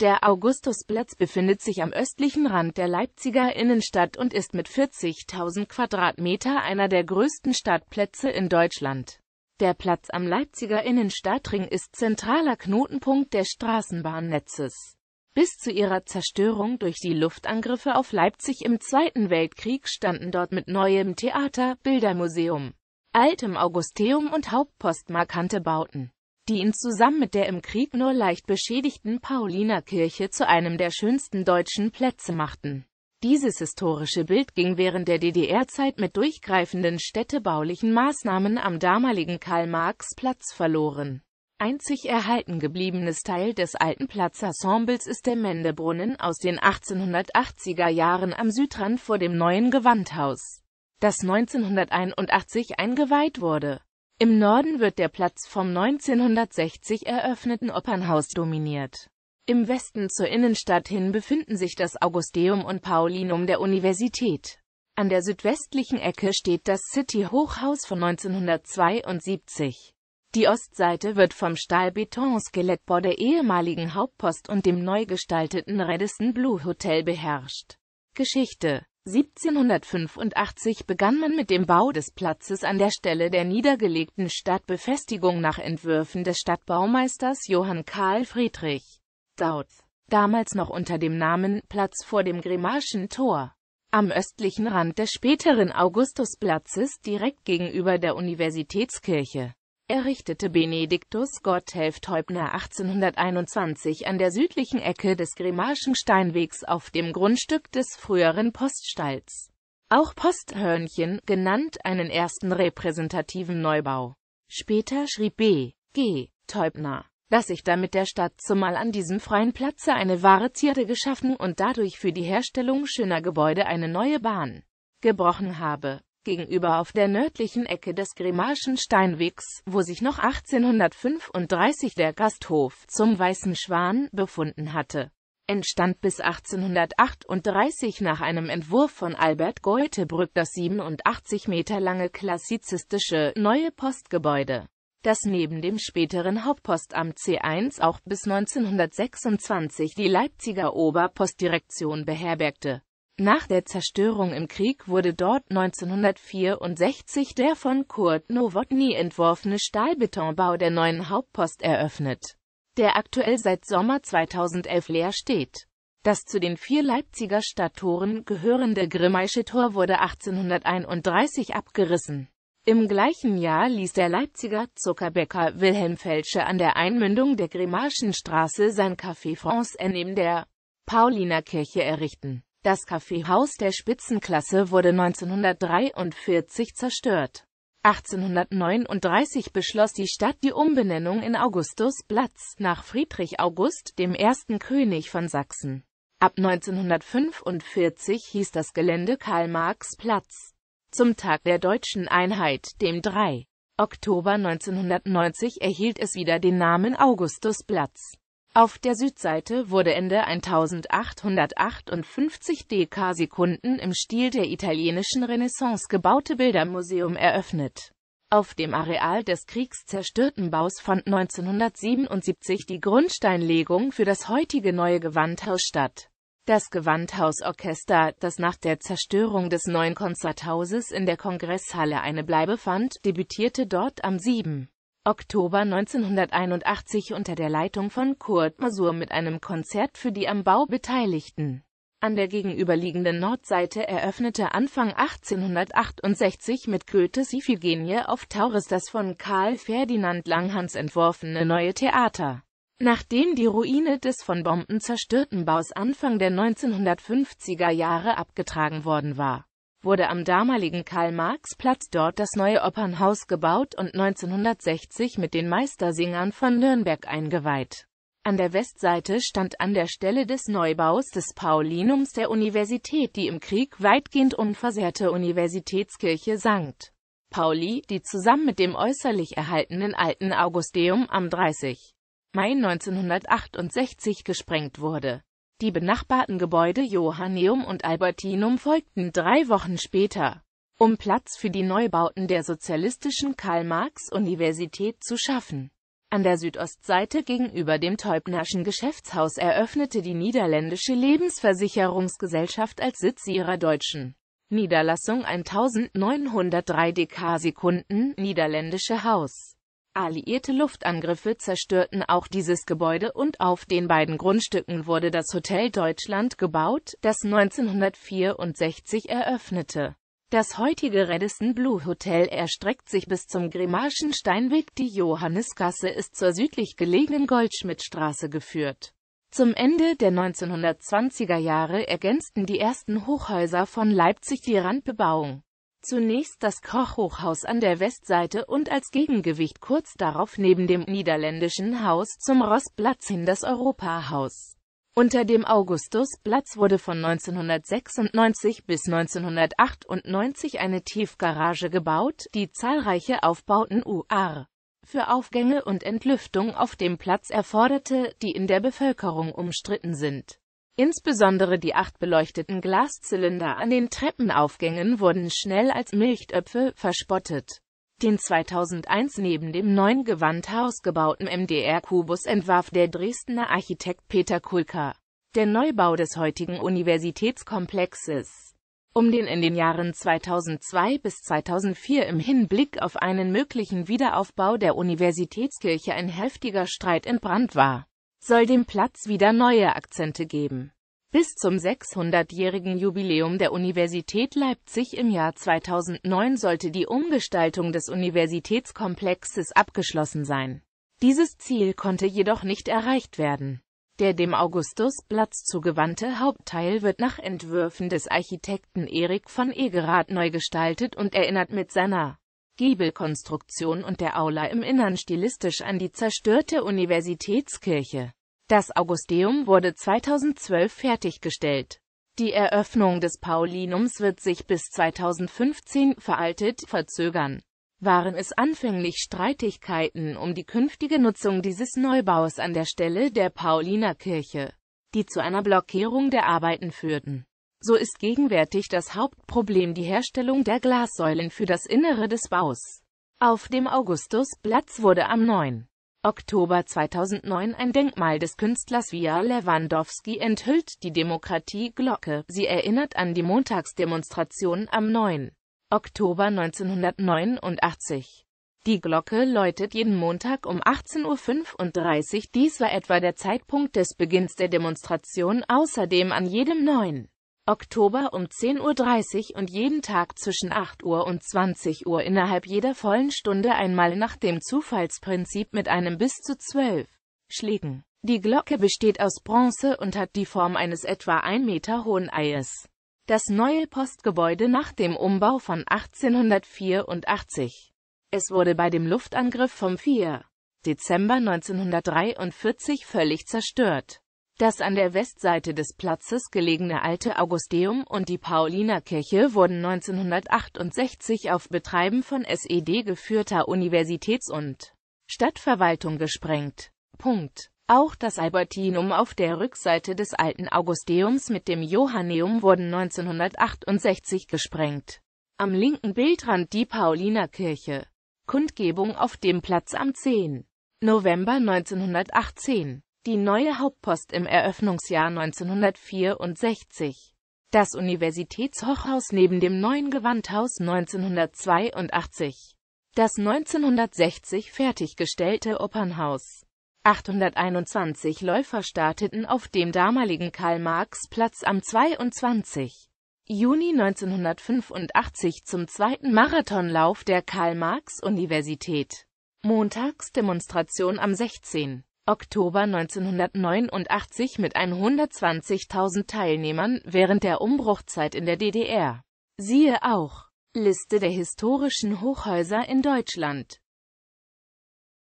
Der Augustusplatz befindet sich am östlichen Rand der Leipziger Innenstadt und ist mit 40.000 Quadratmeter einer der größten Stadtplätze in Deutschland. Der Platz am Leipziger Innenstadtring ist zentraler Knotenpunkt des Straßenbahnnetzes. Bis zu ihrer Zerstörung durch die Luftangriffe auf Leipzig im Zweiten Weltkrieg standen dort mit neuem Theater, Bildermuseum, altem Augusteum und Hauptpost markante Bauten die ihn zusammen mit der im Krieg nur leicht beschädigten Paulinerkirche zu einem der schönsten deutschen Plätze machten. Dieses historische Bild ging während der DDR-Zeit mit durchgreifenden städtebaulichen Maßnahmen am damaligen Karl-Marx-Platz verloren. Einzig erhalten gebliebenes Teil des alten Platzensembles ist der Mendebrunnen aus den 1880er Jahren am Südrand vor dem neuen Gewandhaus, das 1981 eingeweiht wurde. Im Norden wird der Platz vom 1960 eröffneten Opernhaus dominiert. Im Westen zur Innenstadt hin befinden sich das Augusteum und Paulinum der Universität. An der südwestlichen Ecke steht das City-Hochhaus von 1972. Die Ostseite wird vom Stahlbetonskelettbau der ehemaligen Hauptpost und dem neu gestalteten Radisson Blue Hotel beherrscht. Geschichte 1785 begann man mit dem Bau des Platzes an der Stelle der niedergelegten Stadtbefestigung nach Entwürfen des Stadtbaumeisters Johann Karl Friedrich Dautz, damals noch unter dem Namen Platz vor dem Grimarschen Tor. Am östlichen Rand des späteren Augustusplatzes direkt gegenüber der Universitätskirche errichtete Benediktus Gotthelf Teubner 1821 an der südlichen Ecke des Grimarschen Steinwegs auf dem Grundstück des früheren Poststalls, auch Posthörnchen genannt, einen ersten repräsentativen Neubau. Später schrieb B. G. Teubner, dass sich damit der Stadt zumal an diesem freien Platze eine wahre Zierde geschaffen und dadurch für die Herstellung schöner Gebäude eine neue Bahn gebrochen habe gegenüber auf der nördlichen Ecke des Grimaschen Steinwegs, wo sich noch 1835 der Gasthof zum Weißen Schwan befunden hatte, entstand bis 1838 nach einem Entwurf von Albert Goethebrück das 87 Meter lange klassizistische Neue Postgebäude, das neben dem späteren Hauptpostamt C1 auch bis 1926 die Leipziger Oberpostdirektion beherbergte nach der Zerstörung im Krieg wurde dort 1964 der von Kurt Nowotny entworfene Stahlbetonbau der neuen Hauptpost eröffnet, der aktuell seit Sommer 2011 leer steht. Das zu den vier Leipziger Stadttoren gehörende Grimmaische Tor wurde 1831 abgerissen. Im gleichen Jahr ließ der Leipziger Zuckerbäcker Wilhelm Felsche an der Einmündung der Grimmaischen Straße sein Café France neben der Paulinerkirche errichten. Das Kaffeehaus der Spitzenklasse wurde 1943 zerstört. 1839 beschloss die Stadt die Umbenennung in Augustusplatz nach Friedrich August, dem ersten König von Sachsen. Ab 1945 hieß das Gelände Karl-Marx-Platz. Zum Tag der deutschen Einheit, dem 3. Oktober 1990, erhielt es wieder den Namen Augustusplatz. Auf der Südseite wurde Ende 1858 DK-Sekunden im Stil der italienischen Renaissance gebaute Bildermuseum eröffnet. Auf dem Areal des kriegszerstörten Baus fand 1977 die Grundsteinlegung für das heutige Neue Gewandhaus statt. Das Gewandhausorchester, das nach der Zerstörung des neuen Konzerthauses in der Kongresshalle eine Bleibe fand, debütierte dort am 7. Oktober 1981 unter der Leitung von Kurt Masur mit einem Konzert für die am Bau Beteiligten. An der gegenüberliegenden Nordseite eröffnete Anfang 1868 mit Goethes Iphigenie auf Tauris das von Karl Ferdinand Langhans entworfene neue Theater. Nachdem die Ruine des von Bomben zerstörten Baus Anfang der 1950er Jahre abgetragen worden war wurde am damaligen Karl-Marx-Platz dort das neue Opernhaus gebaut und 1960 mit den Meistersingern von Nürnberg eingeweiht. An der Westseite stand an der Stelle des Neubaus des Paulinums der Universität die im Krieg weitgehend unversehrte Universitätskirche St. Pauli, die zusammen mit dem äußerlich erhaltenen alten Augusteum am 30. Mai 1968 gesprengt wurde die benachbarten Gebäude Johanneum und Albertinum folgten drei Wochen später, um Platz für die Neubauten der sozialistischen Karl-Marx-Universität zu schaffen. An der Südostseite gegenüber dem Teubnerschen Geschäftshaus eröffnete die niederländische Lebensversicherungsgesellschaft als Sitz ihrer deutschen Niederlassung 1903 DK-Sekunden, niederländische Haus. Alliierte Luftangriffe zerstörten auch dieses Gebäude und auf den beiden Grundstücken wurde das Hotel Deutschland gebaut, das 1964 eröffnete. Das heutige Radisson Blue Hotel erstreckt sich bis zum Grimaschen Steinweg. Die Johannisgasse ist zur südlich gelegenen Goldschmidtstraße geführt. Zum Ende der 1920er Jahre ergänzten die ersten Hochhäuser von Leipzig die Randbebauung. Zunächst das Kochhochhaus an der Westseite und als Gegengewicht kurz darauf neben dem niederländischen Haus zum Rossplatz hin das Europahaus. Unter dem Augustusplatz wurde von 1996 bis 1998 eine Tiefgarage gebaut, die zahlreiche Aufbauten UR für Aufgänge und Entlüftung auf dem Platz erforderte, die in der Bevölkerung umstritten sind. Insbesondere die acht beleuchteten Glaszylinder an den Treppenaufgängen wurden schnell als Milchtöpfe verspottet. Den 2001 neben dem neuen Gewandhaus gebauten MDR-Kubus entwarf der Dresdner Architekt Peter Kulka. Der Neubau des heutigen Universitätskomplexes, um den in den Jahren 2002 bis 2004 im Hinblick auf einen möglichen Wiederaufbau der Universitätskirche ein heftiger Streit entbrannt war soll dem Platz wieder neue Akzente geben. Bis zum 600-jährigen Jubiläum der Universität Leipzig im Jahr 2009 sollte die Umgestaltung des Universitätskomplexes abgeschlossen sein. Dieses Ziel konnte jedoch nicht erreicht werden. Der dem Augustusplatz zugewandte Hauptteil wird nach Entwürfen des Architekten Erik von Egerath neu gestaltet und erinnert mit seiner Giebelkonstruktion und der Aula im Innern stilistisch an die zerstörte Universitätskirche. Das Augusteum wurde 2012 fertiggestellt. Die Eröffnung des Paulinums wird sich bis 2015 veraltet verzögern. Waren es anfänglich Streitigkeiten um die künftige Nutzung dieses Neubaus an der Stelle der Paulinerkirche, die zu einer Blockierung der Arbeiten führten. So ist gegenwärtig das Hauptproblem die Herstellung der Glassäulen für das Innere des Baus. Auf dem Augustusplatz wurde am 9. Oktober 2009 ein Denkmal des Künstlers Via Lewandowski enthüllt die Demokratie-Glocke. Sie erinnert an die Montagsdemonstration am 9. Oktober 1989. Die Glocke läutet jeden Montag um 18.35 Uhr. Dies war etwa der Zeitpunkt des Beginns der Demonstration, außerdem an jedem 9. Oktober um 10.30 Uhr und jeden Tag zwischen 8 Uhr und 20 Uhr innerhalb jeder vollen Stunde einmal nach dem Zufallsprinzip mit einem bis zu 12 Schlägen. Die Glocke besteht aus Bronze und hat die Form eines etwa 1 Meter hohen Eies. Das neue Postgebäude nach dem Umbau von 1884. Es wurde bei dem Luftangriff vom 4. Dezember 1943 völlig zerstört. Das an der Westseite des Platzes gelegene alte Augusteum und die Paulinerkirche wurden 1968 auf Betreiben von SED geführter Universitäts- und Stadtverwaltung gesprengt. Punkt. Auch das Albertinum auf der Rückseite des alten Augusteums mit dem Johanneum wurden 1968 gesprengt. Am linken Bildrand die Paulinerkirche. Kundgebung auf dem Platz am 10. November 1918 die neue Hauptpost im Eröffnungsjahr 1964. Das Universitätshochhaus neben dem neuen Gewandhaus 1982. Das 1960 fertiggestellte Opernhaus. 821 Läufer starteten auf dem damaligen Karl-Marx-Platz am 22. Juni 1985 zum zweiten Marathonlauf der Karl-Marx-Universität. Montagsdemonstration am 16. Oktober 1989 mit 120.000 Teilnehmern während der Umbruchzeit in der DDR. Siehe auch Liste der historischen Hochhäuser in Deutschland